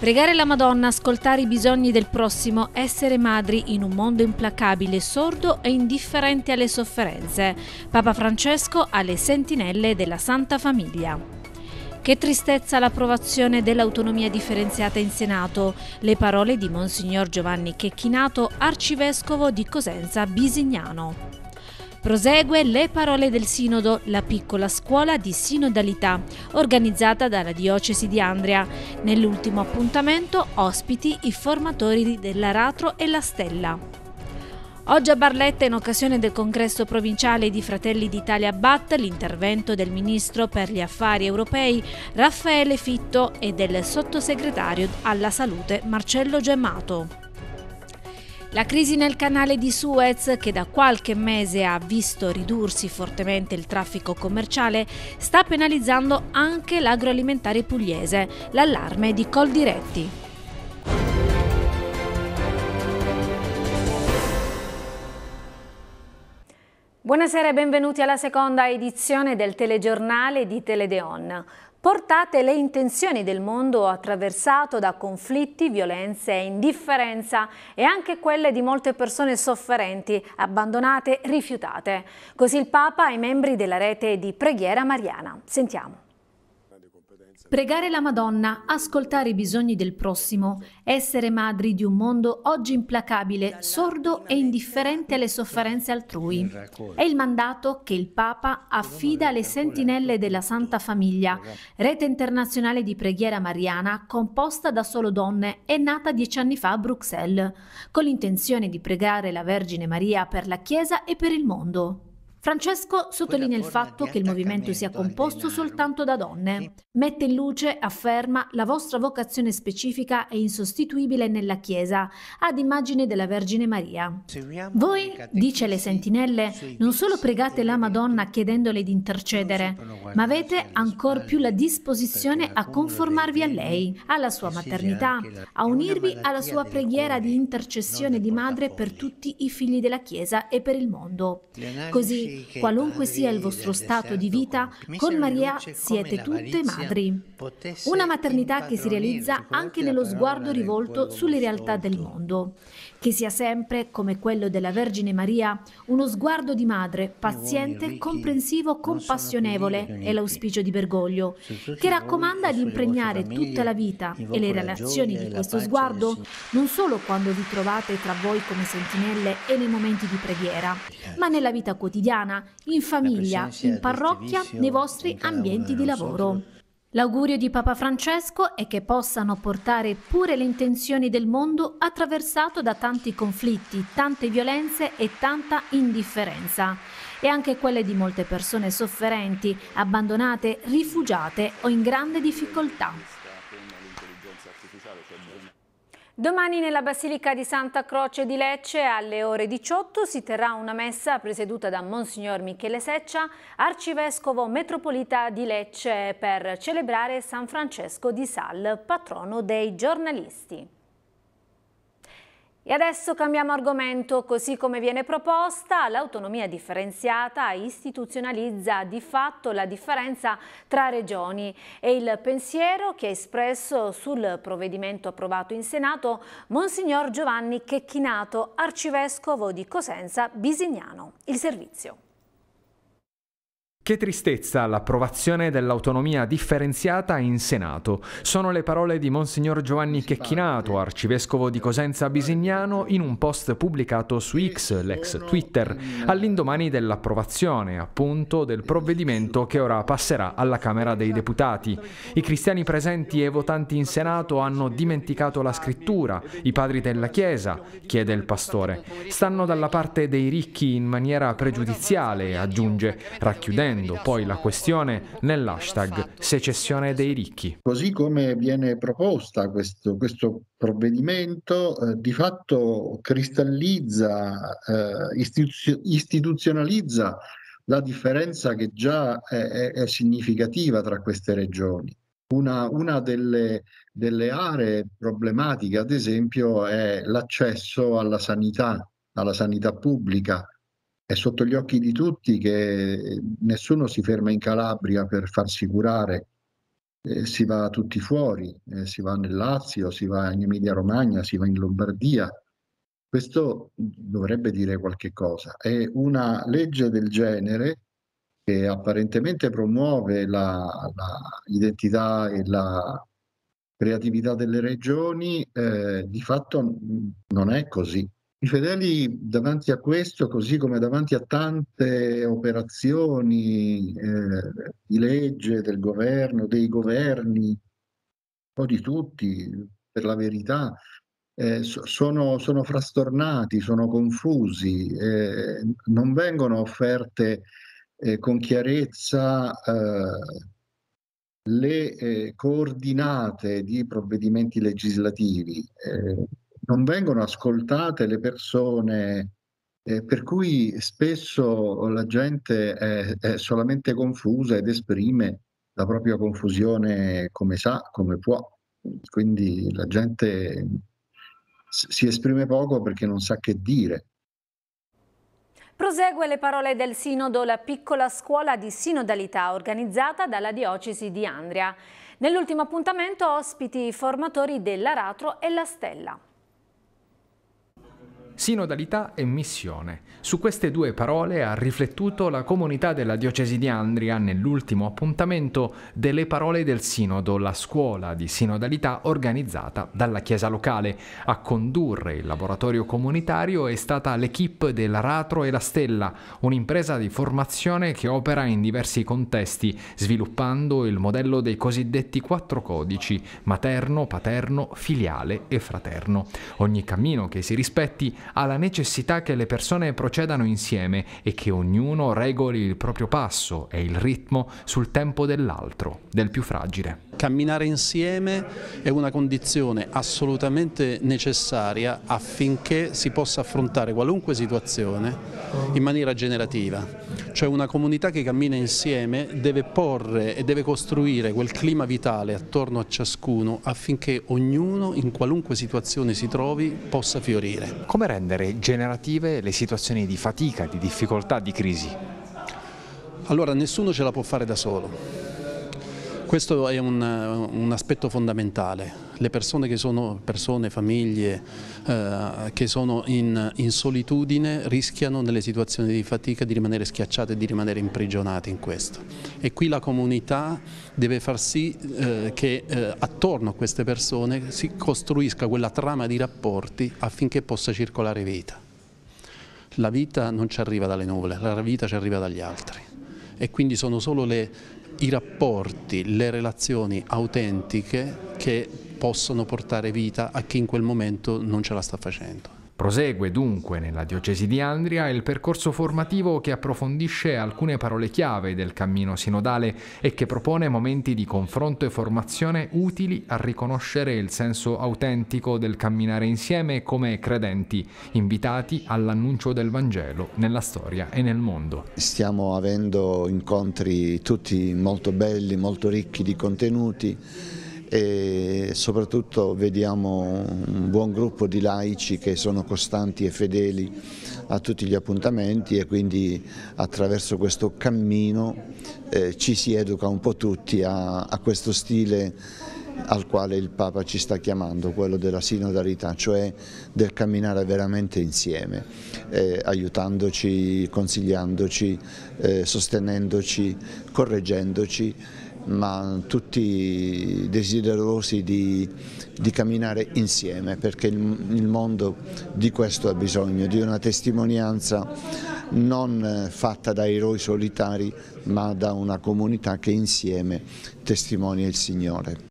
Pregare la Madonna, ascoltare i bisogni del prossimo, essere madri in un mondo implacabile, sordo e indifferente alle sofferenze. Papa Francesco alle sentinelle della Santa Famiglia. Che tristezza l'approvazione dell'autonomia differenziata in Senato. Le parole di Monsignor Giovanni Checchinato, arcivescovo di Cosenza Bisignano. Prosegue le parole del sinodo La piccola scuola di sinodalità, organizzata dalla diocesi di Andria. Nell'ultimo appuntamento ospiti i formatori dell'Aratro e la Stella. Oggi a Barletta, in occasione del congresso provinciale di Fratelli d'Italia BAT, l'intervento del ministro per gli affari europei Raffaele Fitto e del sottosegretario alla salute Marcello Gemmato. La crisi nel canale di Suez, che da qualche mese ha visto ridursi fortemente il traffico commerciale, sta penalizzando anche l'agroalimentare pugliese. L'allarme di Coldiretti. Buonasera e benvenuti alla seconda edizione del telegiornale di Teledeon. Portate le intenzioni del mondo attraversato da conflitti, violenze e indifferenza e anche quelle di molte persone sofferenti, abbandonate, rifiutate. Così il Papa e i membri della rete di preghiera mariana. Sentiamo. Pregare la Madonna, ascoltare i bisogni del prossimo, essere madri di un mondo oggi implacabile, sordo e indifferente alle sofferenze altrui. È il mandato che il Papa affida alle sentinelle della Santa Famiglia, rete internazionale di preghiera mariana composta da solo donne e nata dieci anni fa a Bruxelles, con l'intenzione di pregare la Vergine Maria per la Chiesa e per il mondo. Francesco sottolinea il fatto che il movimento sia composto soltanto da donne. Mette in luce, afferma, la vostra vocazione specifica e insostituibile nella Chiesa, ad immagine della Vergine Maria. Voi, dice le sentinelle, non solo pregate la Madonna chiedendole di intercedere, ma avete ancora più la disposizione a conformarvi a lei, alla sua maternità, a unirvi alla sua preghiera di intercessione di madre per tutti i figli della Chiesa e per il mondo. Così qualunque sia il vostro stato di vita, con Maria siete tutte madri. Una maternità che si realizza anche nello sguardo rivolto sulle realtà del mondo. Che sia sempre, come quello della Vergine Maria, uno sguardo di madre, paziente, comprensivo, compassionevole, è l'auspicio di Bergoglio, che raccomanda di impregnare tutta la vita e le relazioni di questo sguardo, non solo quando vi trovate tra voi come sentinelle e nei momenti di preghiera, ma nella vita quotidiana quotidiana, in famiglia, in parrocchia, nei vostri ambienti di lavoro. L'augurio di Papa Francesco è che possano portare pure le intenzioni del mondo attraversato da tanti conflitti, tante violenze e tanta indifferenza, e anche quelle di molte persone sofferenti, abbandonate, rifugiate o in grande difficoltà. Domani nella Basilica di Santa Croce di Lecce alle ore 18 si terrà una messa presieduta da Monsignor Michele Seccia, arcivescovo metropolita di Lecce, per celebrare San Francesco di Sal, patrono dei giornalisti. E adesso cambiamo argomento, così come viene proposta, l'autonomia differenziata istituzionalizza di fatto la differenza tra regioni e il pensiero che ha espresso sul provvedimento approvato in Senato Monsignor Giovanni Checchinato, arcivescovo di Cosenza Bisignano. Il servizio. Che tristezza l'approvazione dell'autonomia differenziata in Senato. Sono le parole di Monsignor Giovanni Checchinato, arcivescovo di Cosenza Bisignano, in un post pubblicato su X, l'ex Twitter, all'indomani dell'approvazione, appunto, del provvedimento che ora passerà alla Camera dei Deputati. I cristiani presenti e votanti in Senato hanno dimenticato la scrittura, i padri della Chiesa, chiede il pastore. Stanno dalla parte dei ricchi in maniera pregiudiziale, aggiunge, racchiudendo ponendo poi la questione nell'hashtag secessione dei ricchi. Così come viene proposta questo, questo provvedimento, eh, di fatto cristallizza, eh, istituzio- istituzionalizza la differenza che già è, è significativa tra queste regioni. Una, una delle, delle, aree problematiche, ad esempio, è l'accesso alla sanità, alla sanità pubblica, è sotto gli occhi di tutti che eh, nessuno si ferma in Calabria per farsi curare, eh, si va tutti fuori, eh, si va nel Lazio, si va in Emilia Romagna, si va in Lombardia. Questo dovrebbe dire qualche cosa. È una legge del genere che apparentemente promuove l'identità e la creatività delle regioni, eh, di fatto non è così. I fedeli davanti a questo, così come davanti a tante operazioni eh, di legge del governo, dei governi, o di tutti, per la verità, eh, sono, sono, frastornati, sono confusi, eh, non vengono offerte eh, con chiarezza eh, le eh, coordinate di provvedimenti legislativi non vengono ascoltate le persone, eh, per cui spesso la gente è, è, solamente confusa ed esprime la propria confusione come sa, come può. Quindi la gente si esprime poco perché non sa che dire. Prosegue le parole del Sinodo la piccola scuola di sinodalità organizzata dalla diocesi di Andria. Nell'ultimo appuntamento ospiti i formatori dell'Aratro e la Stella. Sinodalità e missione. Su queste due parole ha riflettuto la comunità della Diocesi di Andria nell'ultimo appuntamento delle parole del Sinodo, la scuola di sinodalità organizzata dalla Chiesa locale. A condurre il laboratorio comunitario è stata l'equipe dell'Aratro e la Stella, un'impresa di formazione che opera in diversi contesti, sviluppando il modello dei cosiddetti quattro codici, materno, paterno, filiale e fraterno. Ogni cammino che si rispetti alla necessità che le persone procedano insieme e che ognuno regoli il proprio passo e il ritmo sul tempo dell'altro, del più fragile. Camminare insieme è una condizione assolutamente necessaria affinché si possa affrontare qualunque situazione in maniera generativa, cioè una comunità che cammina insieme deve porre e deve costruire quel clima vitale attorno a ciascuno affinché ognuno in qualunque situazione si trovi possa fiorire. Come rendere generative le situazioni di fatica, di difficoltà, di crisi? Allora nessuno ce la può fare da solo questo è un, eh, un, aspetto fondamentale. Le persone che sono persone, famiglie, eh, che sono in, in, solitudine rischiano nelle situazioni di fatica di rimanere schiacciate, di rimanere imprigionate in questo. E qui la comunità deve far sì eh, che eh, attorno a queste persone si costruisca quella trama di rapporti affinché possa circolare vita. La vita non ci arriva dalle nuvole, la vita ci arriva dagli altri e quindi sono solo le, i rapporti, le relazioni autentiche che possono portare vita a chi in quel momento non ce la sta facendo. Prosegue dunque nella diocesi di Andria il percorso formativo che approfondisce alcune parole chiave del cammino sinodale e che propone momenti di confronto e formazione utili a riconoscere il senso autentico del camminare insieme come credenti, invitati all'annuncio del Vangelo nella storia e nel mondo. Stiamo avendo incontri tutti molto belli, molto ricchi di contenuti e soprattutto vediamo un buon gruppo di laici che sono costanti e fedeli a tutti gli appuntamenti e quindi attraverso questo cammino eh, ci si educa un po' tutti a, a questo stile al quale il Papa ci sta chiamando, quello della sinodalità, cioè del camminare veramente insieme, eh, aiutandoci, consigliandoci, eh, sostenendoci, correggendoci ma tutti desiderosi di, di camminare insieme perché il, il mondo di questo ha bisogno, di una testimonianza non fatta da eroi solitari ma da una comunità che insieme testimonia il Signore.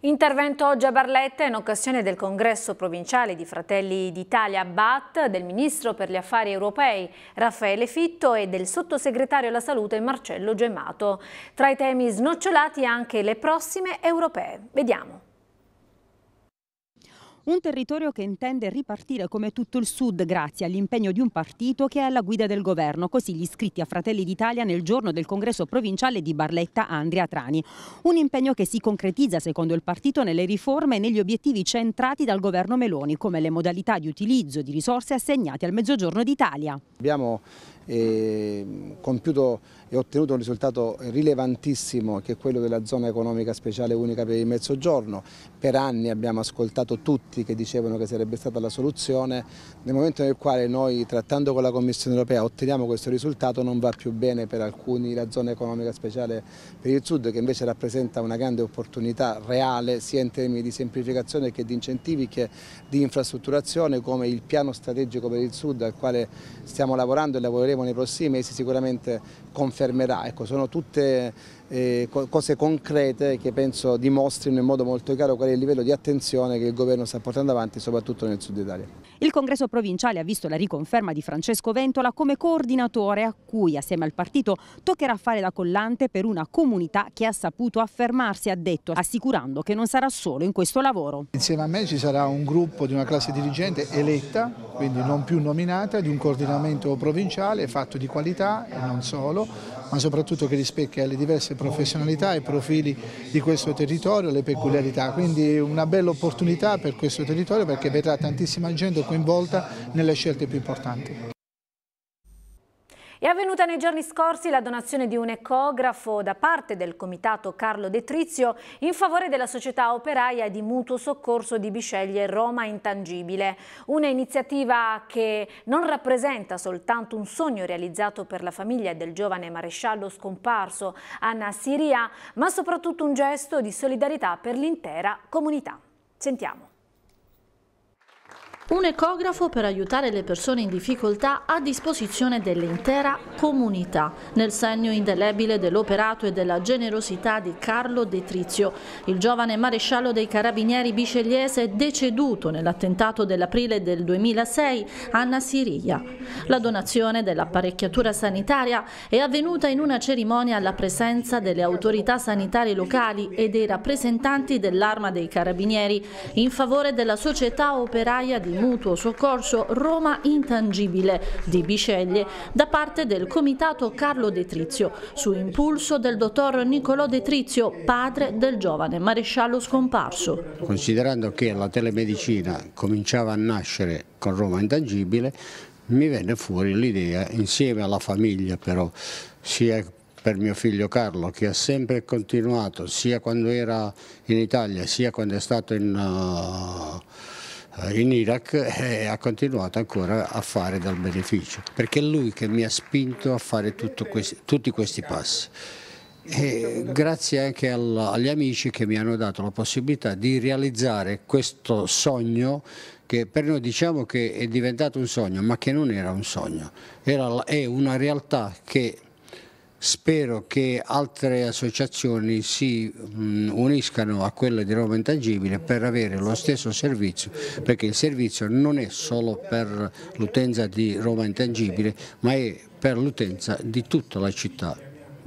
Intervento oggi a Barletta in occasione del congresso provinciale di Fratelli d'Italia BAT del ministro per gli affari europei Raffaele Fitto e del sottosegretario alla salute Marcello Gemato. Tra i temi snocciolati anche le prossime europee. Vediamo. Un territorio che intende ripartire come tutto il Sud grazie all'impegno di un partito che è alla guida del governo, così gli iscritti a Fratelli d'Italia nel giorno del congresso provinciale di Barletta Andrea Trani. Un impegno che si concretizza secondo il partito nelle riforme e negli obiettivi centrati dal governo Meloni, come le modalità di utilizzo di risorse assegnate al Mezzogiorno d'Italia. Abbiamo compiuto e ottenuto un risultato rilevantissimo che è quello della zona economica speciale unica per il mezzogiorno. Per anni abbiamo ascoltato tutti che dicevano che sarebbe stata la soluzione. Nel momento nel quale noi trattando con la Commissione europea otteniamo questo risultato non va più bene per alcuni la zona economica speciale per il sud che invece rappresenta una grande opportunità reale sia in termini di semplificazione che di incentivi che di infrastrutturazione come il piano strategico per il sud al quale stiamo lavorando e lavoreremo vedremo nei prossimi mesi sicuramente confermerà. Ecco, sono tutte eh, cose concrete che penso dimostrino in modo molto chiaro qual è il livello di attenzione che il governo sta portando avanti soprattutto nel sud Italia. Il congresso provinciale ha visto la riconferma di Francesco Ventola come coordinatore a cui assieme al partito toccherà fare la collante per una comunità che ha saputo affermarsi, ha detto, assicurando che non sarà solo in questo lavoro. Insieme a me ci sarà un gruppo di una classe dirigente eletta, quindi non più nominata, di un coordinamento provinciale fatto di qualità e non solo solo, ma soprattutto che rispecchia le diverse professionalità e profili di questo territorio, le peculiarità. Quindi una bella opportunità per questo territorio perché vedrà tantissima gente coinvolta nelle scelte più importanti. È avvenuta nei giorni scorsi la donazione di un ecografo da parte del comitato Carlo Detrizio in favore della società operaia di mutuo soccorso di Bisceglie Roma Intangibile. Una iniziativa che non rappresenta soltanto un sogno realizzato per la famiglia del giovane maresciallo scomparso Anna Siria, ma soprattutto un gesto di solidarietà per l'intera comunità. Sentiamo. Un ecografo per aiutare le persone in difficoltà a disposizione dell'intera comunità, nel segno indelebile dell'operato e della generosità di Carlo Detrizio, il giovane maresciallo dei carabinieri bicegliese deceduto nell'attentato dell'aprile del 2006 a Nasiria. La donazione dell'apparecchiatura sanitaria è avvenuta in una cerimonia alla presenza delle autorità sanitarie locali e dei rappresentanti dell'arma dei carabinieri in favore della società operaia di mutuo soccorso Roma Intangibile di Biceglie da parte del comitato Carlo Detrizio, su impulso del dottor Niccolò Detrizio, padre del giovane maresciallo scomparso. Considerando che la telemedicina cominciava a nascere con Roma Intangibile mi venne fuori l'idea, insieme alla famiglia però, sia per mio figlio Carlo che ha sempre continuato sia quando era in Italia sia quando è stato in, uh, eh, in Iraq e eh, ha continuato ancora a fare dal beneficio, perché è lui che mi ha spinto a fare questi, tutti questi passi. E grazie anche al, agli amici che mi hanno dato la possibilità di realizzare questo sogno che per noi diciamo che è diventato un sogno, ma che non era un sogno, era, è una realtà che Spero che altre associazioni si mm, uniscano a quella di Roma Intangibile per avere lo stesso servizio, perché il servizio non è solo per l'utenza di Roma Intangibile, ma è per l'utenza di tutta la città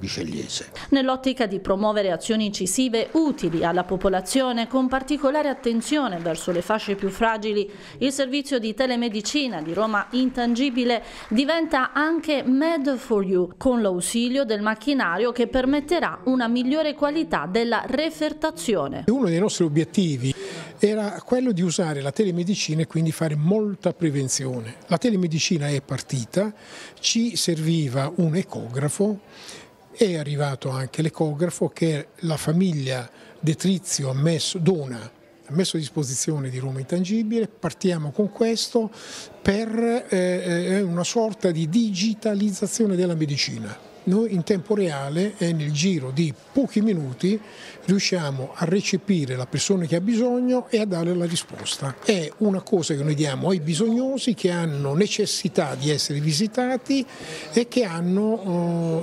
bicelliese. Nell'ottica di promuovere azioni incisive utili alla popolazione, con particolare attenzione verso le fasce più fragili, il servizio di telemedicina di Roma Intangibile diventa anche Med for You, con l'ausilio del macchinario che permetterà una migliore qualità della refertazione. Uno dei nostri obiettivi era quello di usare la telemedicina e quindi fare molta prevenzione. La telemedicina è partita, ci serviva un ecografo è arrivato anche l'ecografo che la famiglia Detrizio ha messo, dona ha messo a disposizione di Roma Intangibile, partiamo con questo per eh, eh una sorta di digitalizzazione della medicina noi in tempo reale e nel giro di pochi minuti riusciamo a recepire la persona che ha bisogno e a dare la risposta. È una cosa che noi diamo ai bisognosi che hanno necessità di essere visitati e che hanno,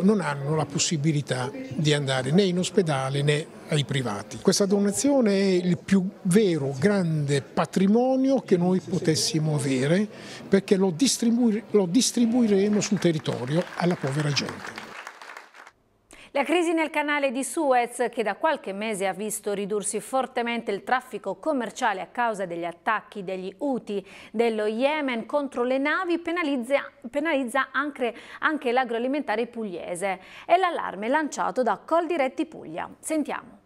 eh, non hanno la possibilità di andare né in ospedale né ai privati. Questa donazione è il più vero grande patrimonio che noi potessimo avere perché lo, distribu lo distribuiremo sul territorio alla povera gente. La crisi nel canale di Suez, che da qualche mese ha visto ridursi fortemente il traffico commerciale a causa degli attacchi degli Houthi dello Yemen contro le navi, penalizza, penalizza anche, anche l'agroalimentare pugliese. È l'allarme lanciato da Coldiretti Puglia. Sentiamo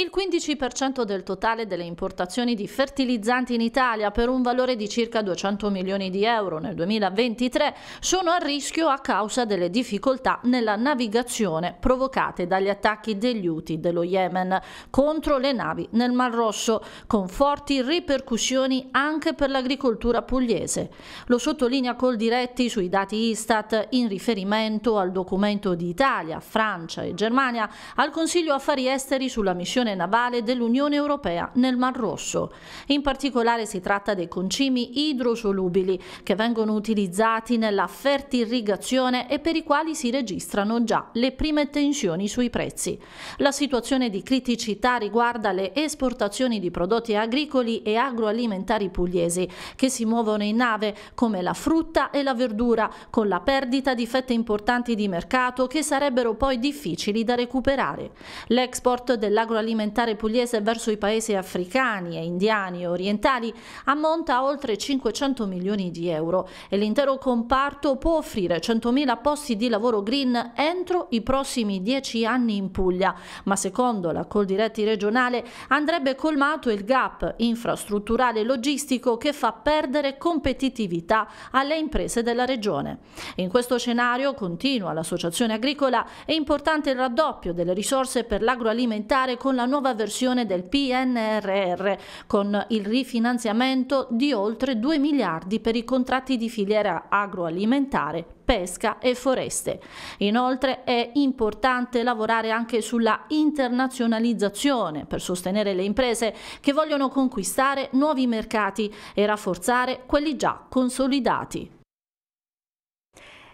il 15% del totale delle importazioni di fertilizzanti in Italia per un valore di circa 200 milioni di euro nel 2023 sono a rischio a causa delle difficoltà nella navigazione provocate dagli attacchi degli UTI dello Yemen contro le navi nel Mar Rosso, con forti ripercussioni anche per l'agricoltura pugliese. Lo sottolinea col diretti sui dati Istat in riferimento al documento di Italia, Francia e Germania al Consiglio Affari Esteri sulla missione missione navale dell'Unione Europea nel Mar Rosso. In particolare si tratta dei concimi idrosolubili che vengono utilizzati nella fertirrigazione e per i quali si registrano già le prime tensioni sui prezzi. La situazione di criticità riguarda le esportazioni di prodotti agricoli e agroalimentari pugliesi che si muovono in nave come la frutta e la verdura con la perdita di fette importanti di mercato che sarebbero poi difficili da recuperare. L'export dell'agroalimentare agroalimentare pugliese verso i paesi africani e indiani e orientali ammonta a oltre 500 milioni di euro e l'intero comparto può offrire 100.000 posti di lavoro green entro i prossimi 10 anni in Puglia, ma secondo la Coldiretti regionale andrebbe colmato il gap infrastrutturale e logistico che fa perdere competitività alle imprese della regione. In questo scenario, continua l'associazione agricola, è importante il raddoppio delle risorse per l'agroalimentare con la la nuova versione del PNRR, con il rifinanziamento di oltre 2 miliardi per i contratti di filiera agroalimentare pesca e foreste. Inoltre è importante lavorare anche sulla internazionalizzazione per sostenere le imprese che vogliono conquistare nuovi mercati e rafforzare quelli già consolidati.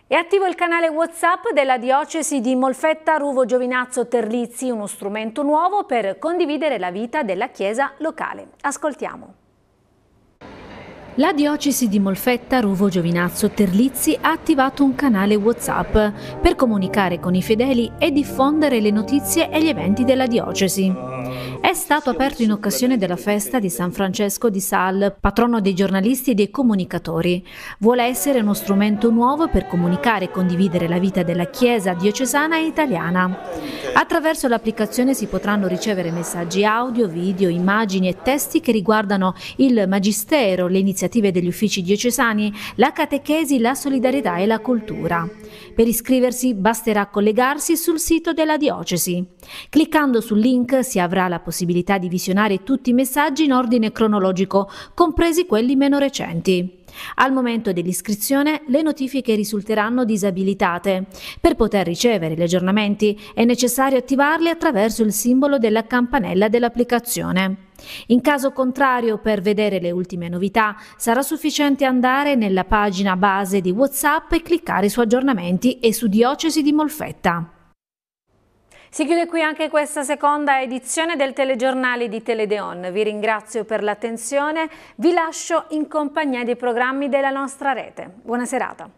È attivo il canale WhatsApp della diocesi di Molfetta Ruvo Giovinazzo Terlizzi, uno strumento nuovo per condividere la vita della chiesa locale. Ascoltiamo. La diocesi di Molfetta, Ruvo Giovinazzo Terlizzi ha attivato un canale WhatsApp per comunicare con i fedeli e diffondere le notizie e gli eventi della diocesi. È stato aperto in occasione della festa di San Francesco di Sal, patrono dei giornalisti e dei comunicatori. Vuole essere uno strumento nuovo per comunicare e condividere la vita della Chiesa diocesana e italiana. Attraverso l'applicazione si potranno ricevere messaggi audio, video, immagini e testi che riguardano il Magistero, le iniziative iniziative degli uffici diocesani, la catechesi, la solidarietà e la cultura. Per iscriversi basterà collegarsi sul sito della diocesi. Cliccando sul link si avrà la possibilità di visionare tutti i messaggi in ordine cronologico, compresi quelli meno recenti. Al momento dell'iscrizione le notifiche risulteranno disabilitate. Per poter ricevere gli aggiornamenti è necessario attivarli attraverso il simbolo della campanella dell'applicazione. In caso contrario, per vedere le ultime novità, sarà sufficiente andare nella pagina base di WhatsApp e cliccare su aggiornamenti e su Diocesi di Molfetta. Si chiude qui anche questa seconda edizione del telegiornale di Teledeon. Vi ringrazio per l'attenzione, vi lascio in compagnia dei programmi della nostra rete. Buona serata.